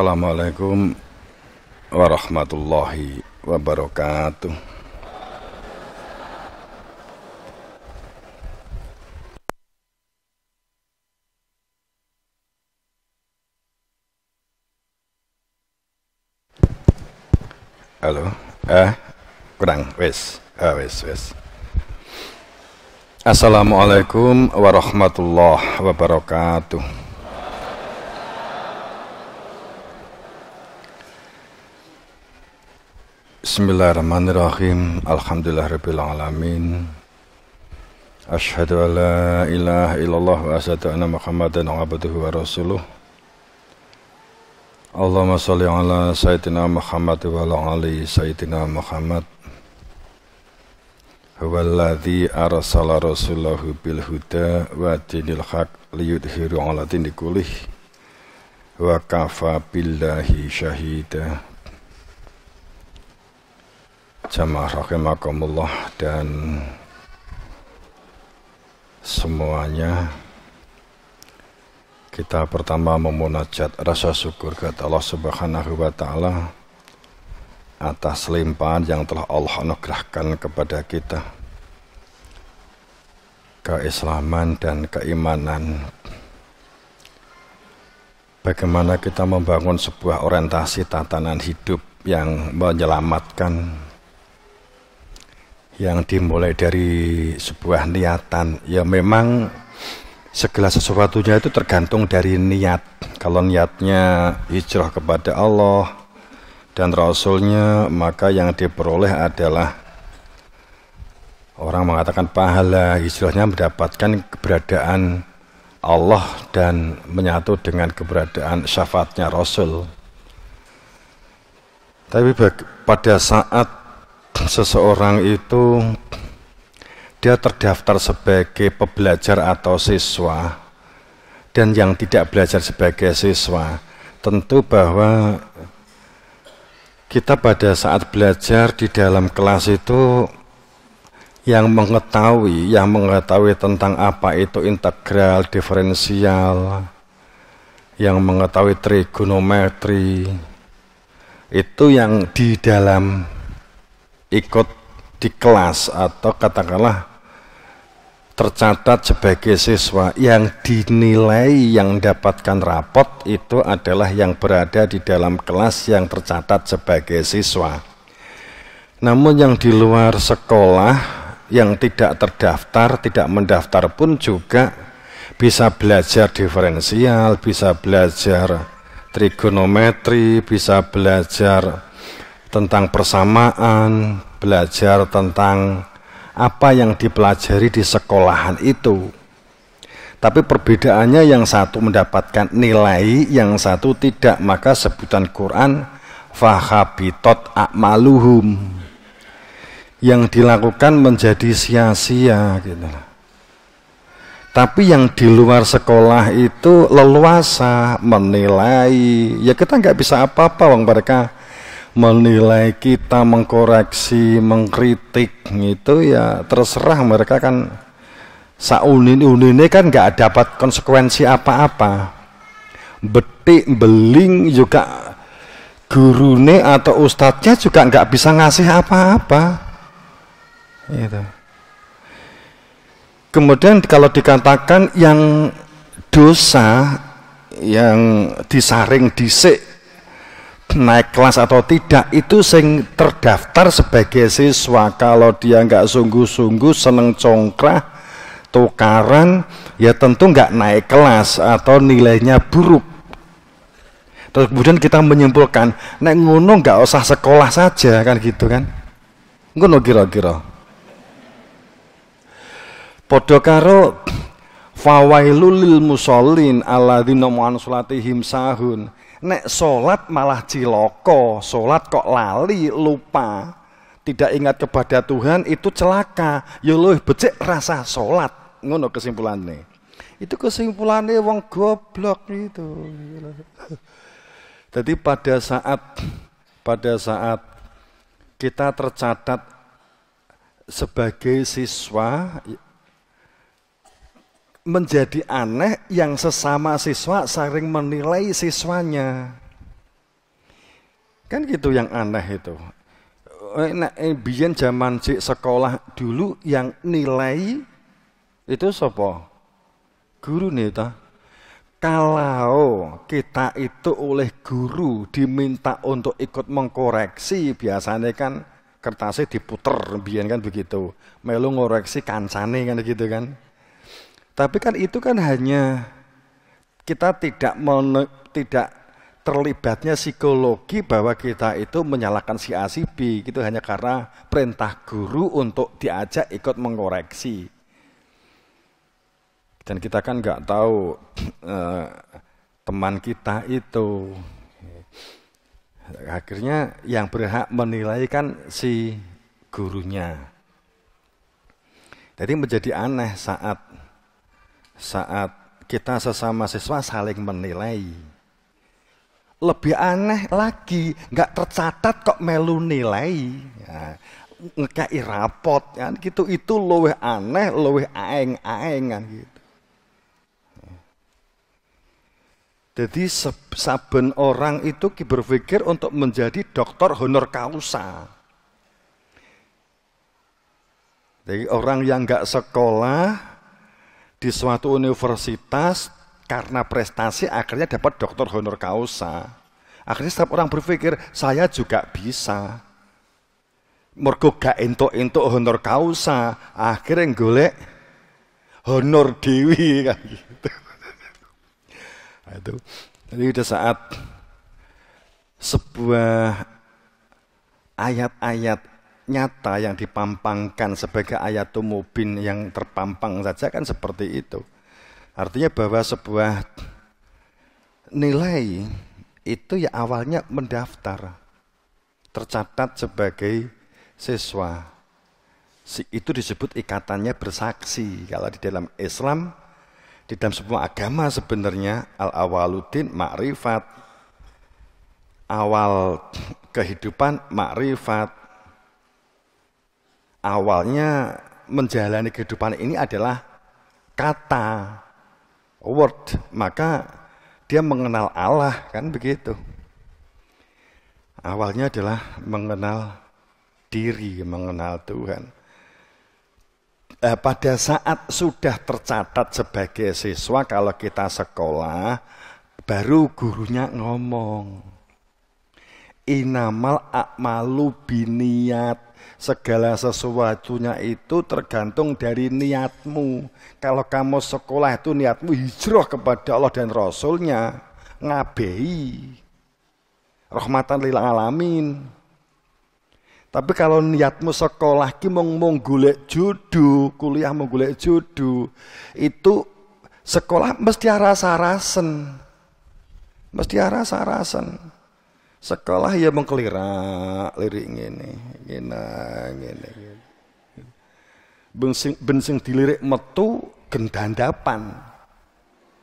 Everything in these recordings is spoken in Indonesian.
Assalamualaikum warahmatullahi wabarakatuh. Halo, eh kurang wes, eh, wes wes. Assalamualaikum warahmatullahi wabarakatuh. Bismillahirrahmanirrahim. Alhamdulillah Ashadu ala ilaha illallah wa asadu anna muhammadan abaduhu wa rasuluh. Allahumma salli ala Sayyidina Muhammad wa ala ali Sayyidina Muhammad. Huwa alladhi arsala rasulahu bil huda wa dinil haq liyudhiru ala dinikulih. Wa kafa billahi syahidah jamaah rahimakumullah dan semuanya kita pertama memunajat rasa syukur ke Allah Subhanahu wa taala atas limpahan yang telah Allah anugerahkan kepada kita keislaman dan keimanan bagaimana kita membangun sebuah orientasi tatanan hidup yang menyelamatkan yang dimulai dari sebuah niatan ya memang segala sesuatunya itu tergantung dari niat kalau niatnya hijrah kepada Allah dan Rasulnya maka yang diperoleh adalah orang mengatakan pahala hijrahnya mendapatkan keberadaan Allah dan menyatu dengan keberadaan syafaatnya Rasul tapi pada saat seseorang itu dia terdaftar sebagai pebelajar atau siswa dan yang tidak belajar sebagai siswa tentu bahwa kita pada saat belajar di dalam kelas itu yang mengetahui yang mengetahui tentang apa itu integral diferensial yang mengetahui trigonometri itu yang di dalam ikut di kelas atau katakanlah tercatat sebagai siswa yang dinilai yang dapatkan rapot itu adalah yang berada di dalam kelas yang tercatat sebagai siswa. Namun yang di luar sekolah yang tidak terdaftar, tidak mendaftar pun juga bisa belajar diferensial, bisa belajar trigonometri, bisa belajar tentang persamaan, belajar tentang apa yang dipelajari di sekolahan itu. Tapi perbedaannya yang satu mendapatkan nilai, yang satu tidak, maka sebutan Quran fahabitot akmaluhum yang dilakukan menjadi sia-sia gitu. Tapi yang di luar sekolah itu leluasa menilai. Ya kita nggak bisa apa-apa, wong mereka menilai kita, mengkoreksi, mengkritik gitu ya terserah mereka kan saunin unine kan nggak dapat konsekuensi apa-apa. Betik beling juga gurune atau ustadznya juga nggak bisa ngasih apa-apa. Gitu. Kemudian kalau dikatakan yang dosa yang disaring disik naik kelas atau tidak itu sing terdaftar sebagai siswa kalau dia nggak sungguh-sungguh seneng congkrah tukaran ya tentu nggak naik kelas atau nilainya buruk terus kemudian kita menyimpulkan naik ngono nggak usah sekolah saja kan gitu kan ngono kira-kira podo karo fawailul lil musallin alladzina mu'an sahun Nek sholat malah ciloko, sholat kok lali, lupa. Tidak ingat kepada Tuhan itu celaka. Ya luwih becik rasa sholat. Ngono kesimpulannya. Itu kesimpulannya wong goblok itu. Jadi pada saat pada saat kita tercatat sebagai siswa menjadi aneh yang sesama siswa saling menilai siswanya. Kan gitu yang aneh itu. Eh, nek eh, biyen zaman si sekolah dulu yang nilai itu sopo guru nih ta. Kalau kita itu oleh guru diminta untuk ikut mengkoreksi biasanya kan kertasnya diputer biarkan kan begitu. Melu ngoreksi kancane kan gitu kan. Tapi kan itu kan hanya kita tidak men, tidak terlibatnya psikologi bahwa kita itu menyalahkan si A si B gitu hanya karena perintah guru untuk diajak ikut mengoreksi. Dan kita kan nggak tahu eh, teman kita itu akhirnya yang berhak menilai kan si gurunya. Jadi menjadi aneh saat saat kita sesama siswa saling menilai. Lebih aneh lagi, nggak tercatat kok melu nilai. Ya, ngekai rapot ya, gitu itu lowe aneh lowe aeng aengan ya, gitu jadi saben orang itu berpikir untuk menjadi dokter honor causa jadi orang yang nggak sekolah di suatu universitas karena prestasi akhirnya dapat doktor honor causa. Akhirnya setiap orang berpikir, saya juga bisa. Mergo gak entuk-entuk honor causa, akhirnya golek honor dewi kan gitu. Nah, itu. Jadi udah saat sebuah ayat-ayat nyata yang dipampangkan sebagai ayatul mubin yang terpampang saja kan seperti itu. Artinya bahwa sebuah nilai itu ya awalnya mendaftar tercatat sebagai siswa. Itu disebut ikatannya bersaksi. Kalau di dalam Islam, di dalam semua agama sebenarnya al-awaludin makrifat awal kehidupan makrifat awalnya menjalani kehidupan ini adalah kata word maka dia mengenal Allah kan begitu awalnya adalah mengenal diri mengenal Tuhan eh, pada saat sudah tercatat sebagai siswa kalau kita sekolah baru gurunya ngomong inamal akmalu biniat segala sesuatunya itu tergantung dari niatmu. Kalau kamu sekolah itu niatmu hijrah kepada Allah dan Rasulnya, ngabei. Rahmatan lil alamin. Tapi kalau niatmu sekolah ki mung mung golek kuliah mung judu itu sekolah mesti arasa-arasen. Mesti arasa-arasen sekolah ya mengkelira lirik ngene ngene ngene bensing bensing dilirik metu gendandapan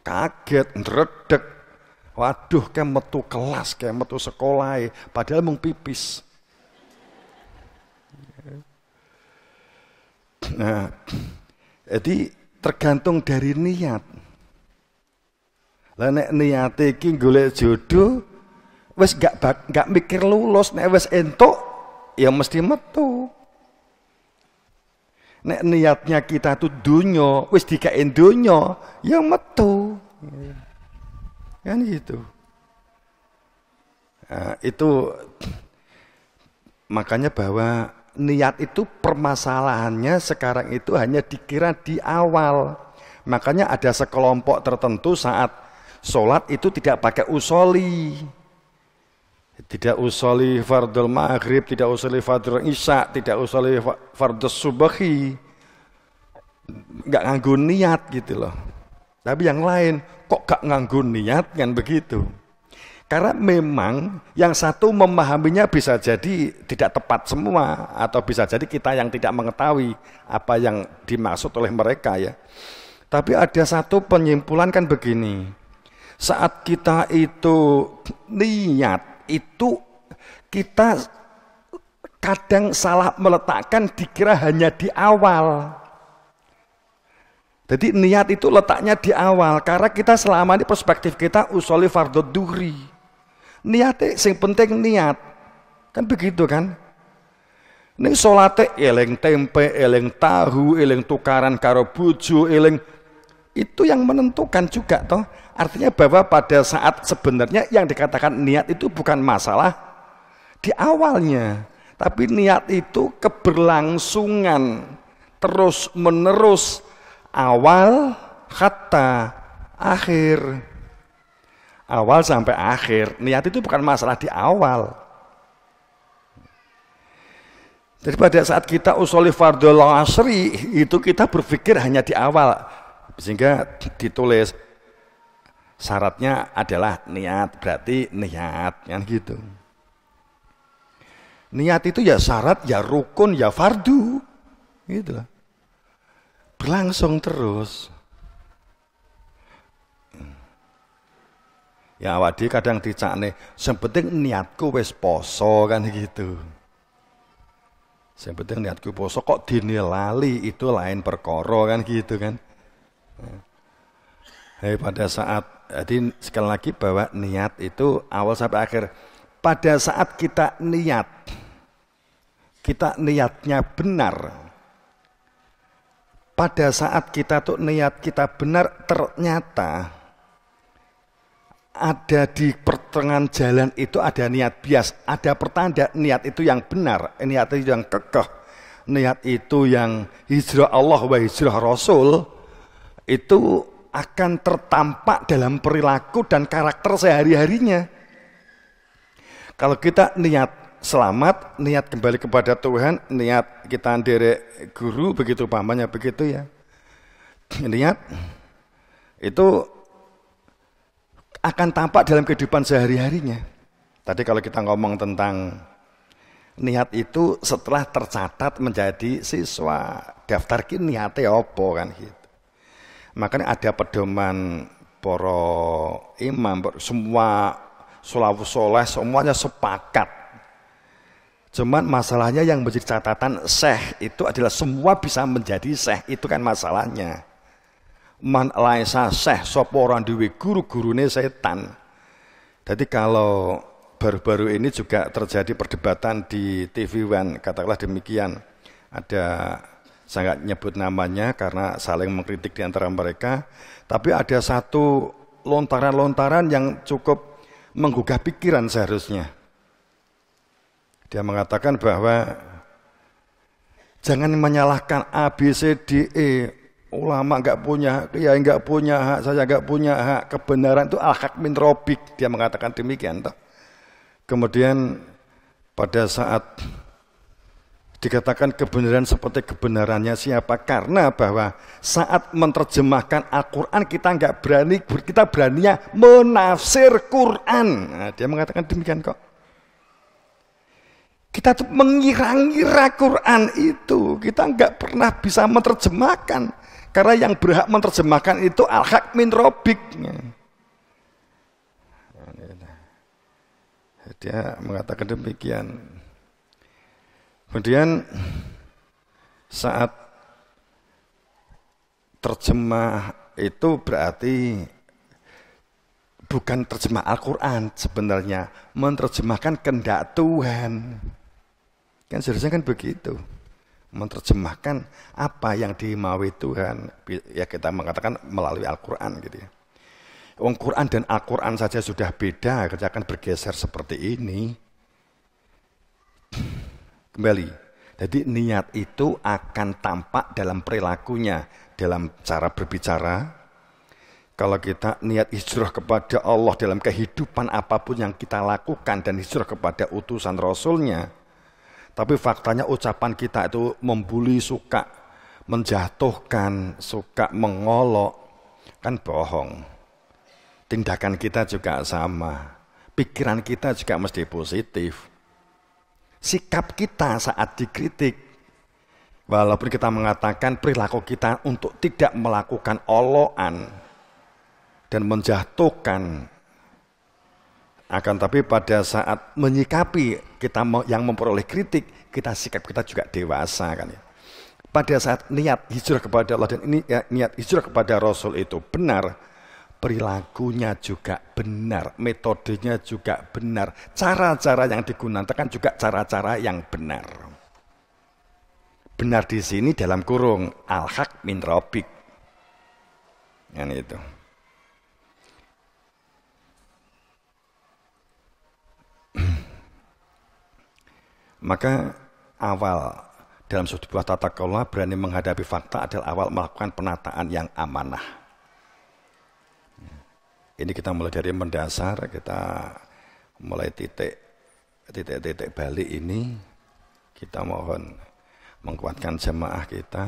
kaget ngeredek waduh kayak metu kelas kayak metu sekolah ya, padahal mung pipis nah jadi tergantung dari niat lah nek niate iki golek jodoh Wes gak gak mikir lulus nek wes entuk ya mesti metu nek niatnya kita tuh dunyo wes dikain dunyo ya metu kan gitu nah, itu makanya bahwa niat itu permasalahannya sekarang itu hanya dikira di awal makanya ada sekelompok tertentu saat sholat itu tidak pakai usoli tidak usali fardul maghrib, tidak usali fardul isya, tidak usali fardul subahi. Nggak nganggu niat gitu loh. Tapi yang lain, kok gak nganggu niat kan begitu. Karena memang yang satu memahaminya bisa jadi tidak tepat semua atau bisa jadi kita yang tidak mengetahui apa yang dimaksud oleh mereka ya. Tapi ada satu penyimpulan kan begini. Saat kita itu niat itu kita kadang salah meletakkan dikira hanya di awal. Jadi niat itu letaknya di awal karena kita selama ini perspektif kita usoli fardhu duri. Niatnya sing penting niat. Kan begitu kan? Ning solatnya eling tempe, eling tahu, eling tukaran karo bojo, eling itu yang menentukan juga toh. Artinya bahwa pada saat sebenarnya yang dikatakan niat itu bukan masalah di awalnya. Tapi niat itu keberlangsungan terus menerus awal kata akhir. Awal sampai akhir. Niat itu bukan masalah di awal. Jadi pada saat kita usuli fardul asri itu kita berpikir hanya di awal sehingga ditulis syaratnya adalah niat berarti niat kan gitu niat itu ya syarat ya rukun ya fardu gitu berlangsung terus ya wadi kadang dicakne yang penting niatku wis poso kan gitu yang penting niatku poso kok dinilali itu lain perkoro kan gitu kan nah, Hei pada saat jadi sekali lagi bahwa niat itu awal sampai akhir. Pada saat kita niat, kita niatnya benar. Pada saat kita tuh niat kita benar, ternyata ada di pertengahan jalan itu ada niat bias, ada pertanda niat itu yang benar, eh, niat itu yang kekeh, niat itu yang hijrah Allah wa hijrah Rasul itu akan tertampak dalam perilaku dan karakter sehari-harinya. Kalau kita niat selamat, niat kembali kepada Tuhan, niat kita derek guru, begitu pamannya begitu ya. Niat itu akan tampak dalam kehidupan sehari-harinya. Tadi kalau kita ngomong tentang niat itu setelah tercatat menjadi siswa, daftar ki niatnya opo kan gitu. Makanya ada pedoman para imam, semua sulawu soleh semuanya sepakat. Cuman masalahnya yang menjadi catatan seh itu adalah semua bisa menjadi seh itu kan masalahnya. Man laisa seh soporan orang duwe guru-gurune setan. Jadi kalau baru-baru ini juga terjadi perdebatan di TV One, katakanlah demikian. Ada saya nggak nyebut namanya karena saling mengkritik di antara mereka, tapi ada satu lontaran-lontaran yang cukup menggugah pikiran seharusnya. Dia mengatakan bahwa jangan menyalahkan A, B, C, D, E. Ulama nggak punya, kiai nggak punya hak, saya nggak punya hak. Kebenaran itu al-hak min robik. Dia mengatakan demikian. Kemudian pada saat dikatakan kebenaran seperti kebenarannya siapa karena bahwa saat menerjemahkan Al-Qur'an kita nggak berani kita beraninya menafsir Quran nah, dia mengatakan demikian kok kita tuh mengira-ngira Quran itu kita nggak pernah bisa menerjemahkan karena yang berhak menerjemahkan itu al-haq min robik nah, dia mengatakan demikian Kemudian saat terjemah itu berarti bukan terjemah Al-Quran sebenarnya. Menerjemahkan kendak Tuhan. Kan seharusnya kan begitu. Menerjemahkan apa yang dimaui Tuhan. Ya kita mengatakan melalui Al-Quran gitu ya. Wong Quran dan Al-Quran saja sudah beda, kerjakan bergeser seperti ini. Kembali, jadi niat itu akan tampak dalam perilakunya, dalam cara berbicara. Kalau kita niat hijrah kepada Allah dalam kehidupan apapun yang kita lakukan dan hijrah kepada utusan Rasulnya, tapi faktanya ucapan kita itu membuli, suka menjatuhkan, suka mengolok, kan bohong. Tindakan kita juga sama, pikiran kita juga mesti positif sikap kita saat dikritik, walaupun kita mengatakan perilaku kita untuk tidak melakukan oloan dan menjatuhkan, akan tapi pada saat menyikapi kita yang memperoleh kritik, kita sikap kita juga dewasa kan ya. Pada saat niat hijrah kepada Allah dan ini ya, niat hijrah kepada Rasul itu benar, perilakunya juga benar, metodenya juga benar, cara-cara yang digunakan juga cara-cara yang benar. Benar di sini dalam kurung al-haq min robik. Yang itu. Maka awal dalam sebuah tata kelola berani menghadapi fakta adalah awal melakukan penataan yang amanah ini kita mulai dari mendasar, kita mulai titik titik-titik balik ini kita mohon menguatkan jemaah kita.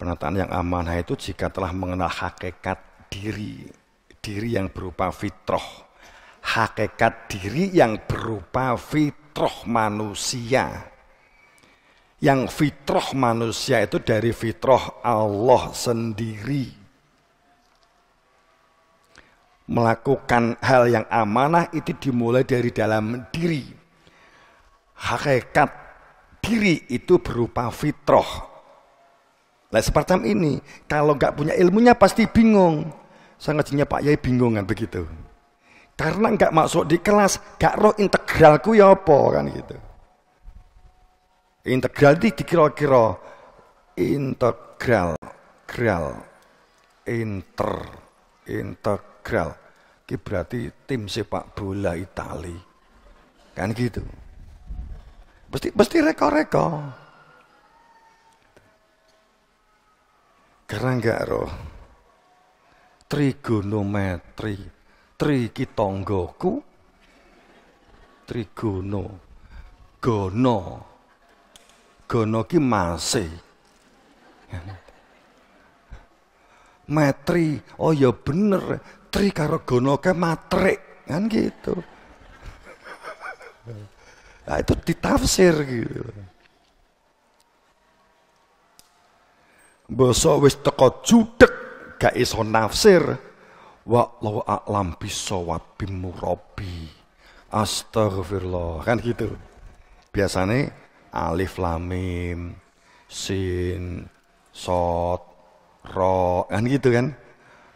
Penataan yang amanah itu jika telah mengenal hakikat diri, diri yang berupa fitroh, hakikat diri yang berupa fitroh manusia. Yang fitroh manusia itu dari fitroh Allah sendiri melakukan hal yang amanah itu dimulai dari dalam diri. Hakikat diri itu berupa fitrah. Nah seperti ini, kalau nggak punya ilmunya pasti bingung. Sangat ngajinya Pak Yai bingung begitu. Karena nggak masuk di kelas, nggak roh integralku ya apa kan gitu. Integral di dikira-kira integral, integral, inter, integral integral. Ki berarti tim sepak bola Itali. Kan gitu. Pasti pasti reko-reko. Karena enggak roh. Trigonometri, tri tonggoku, trigono, gono, gono ki masih. Kan? Metri, oh ya bener, santri karo gono ke matrik kan gitu nah itu ditafsir gitu Besok wis teko judek gak iso nafsir wallahu a'lam bisawabim murabi astagfirullah kan gitu biasanya alif lamim sin sot, ro kan gitu kan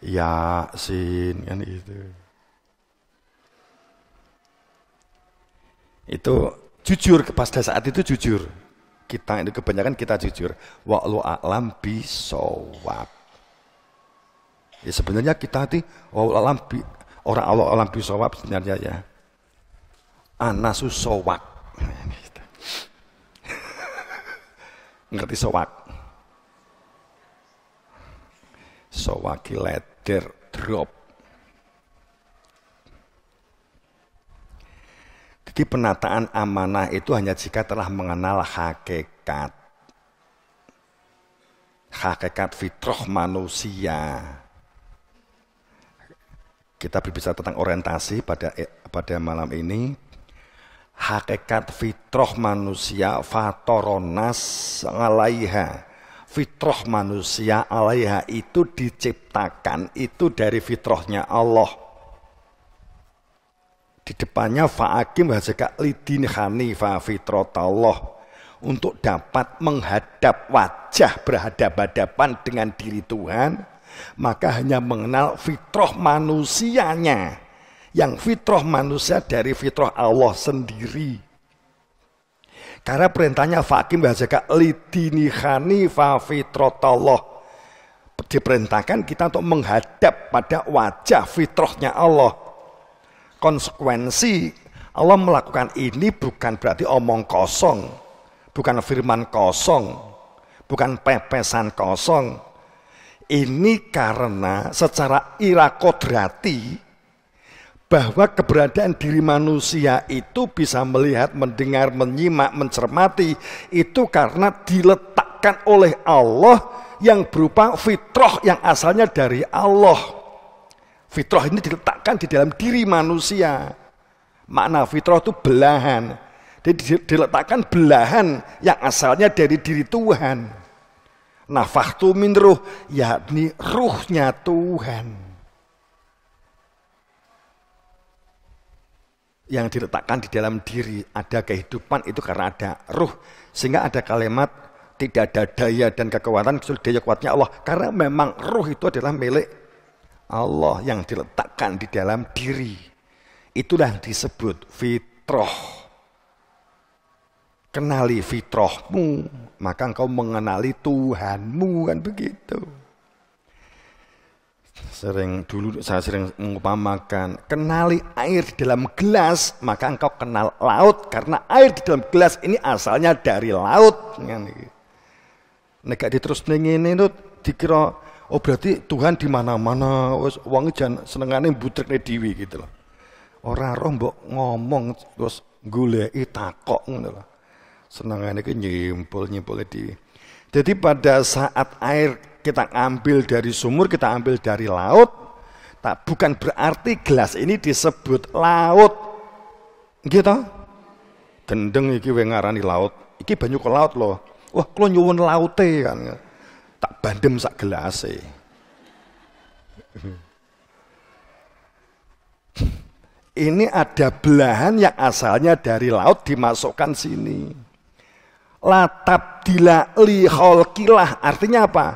ya sin kan itu, Itu jujur pada saat itu jujur. Kita itu kebanyakan kita jujur. Wa lu alam bisawab. Ya sebenarnya kita hati wa alam bi, orang Allah alam bisawab sebenarnya ya. Anasu sowak. Ngerti sowak? Sowaki kilat terdrop. Jadi penataan amanah itu hanya jika telah mengenal hakikat. Hakikat fitrah manusia. Kita berbicara tentang orientasi pada pada malam ini. Hakikat fitrah manusia fatoronas alaiha fitrah manusia alaiha itu diciptakan itu dari fitrahnya Allah di depannya fa'akim hasaka lidin hanifa Allah untuk dapat menghadap wajah berhadap hadapan dengan diri Tuhan maka hanya mengenal fitrah manusianya yang fitrah manusia dari fitrah Allah sendiri karena perintahnya fakim bahasa kak lidini hanifa fitratallah. Diperintahkan kita untuk menghadap pada wajah fitrahnya Allah. Konsekuensi Allah melakukan ini bukan berarti omong kosong, bukan firman kosong, bukan pepesan kosong. Ini karena secara irakodrati bahwa keberadaan diri manusia itu bisa melihat, mendengar, menyimak, mencermati itu karena diletakkan oleh Allah yang berupa fitrah yang asalnya dari Allah. Fitrah ini diletakkan di dalam diri manusia. Makna fitrah itu belahan. Jadi diletakkan belahan yang asalnya dari diri Tuhan. Nafahtu min ruh, yakni ruhnya Tuhan. yang diletakkan di dalam diri ada kehidupan itu karena ada ruh sehingga ada kalimat tidak ada daya dan kekuatan kecuali daya kuatnya Allah karena memang ruh itu adalah milik Allah yang diletakkan di dalam diri itulah yang disebut fitroh kenali fitrohmu maka engkau mengenali Tuhanmu kan begitu sering dulu saya sering mengumpamakan kenali air di dalam gelas maka engkau kenal laut karena air di dalam gelas ini asalnya dari laut kan? nek terus ini itu dikira oh berarti Tuhan di mana-mana wis uang jan senengane butrikne dewi gitu loh orang rombok ngomong terus goleki takok gitu loh senengane ke nyimpul nyimpule dewi jadi pada saat air kita ambil dari sumur, kita ambil dari laut, tak bukan berarti gelas ini disebut laut. Gitu. Gendeng iki we ngarani laut. Iki banyu ke laut loh. Wah, kalau nyuwun laut kan. Tak bandem sak gelas e. Ini ada belahan yang asalnya dari laut dimasukkan sini. Latabdila li artinya apa?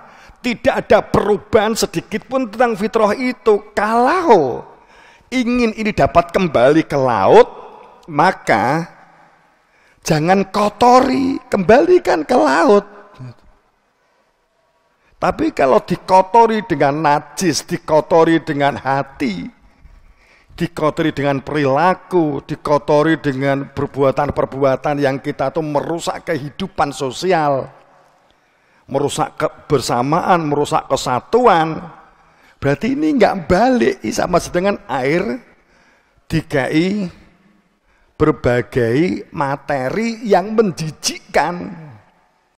Tidak ada perubahan sedikit pun tentang fitrah itu. Kalau ingin ini dapat kembali ke laut, maka jangan kotori, kembalikan ke laut. Tapi kalau dikotori dengan najis, dikotori dengan hati, dikotori dengan perilaku, dikotori dengan perbuatan-perbuatan yang kita tuh merusak kehidupan sosial, merusak kebersamaan, merusak kesatuan. Berarti ini enggak balik, sama dengan air dki berbagai materi yang menjijikkan.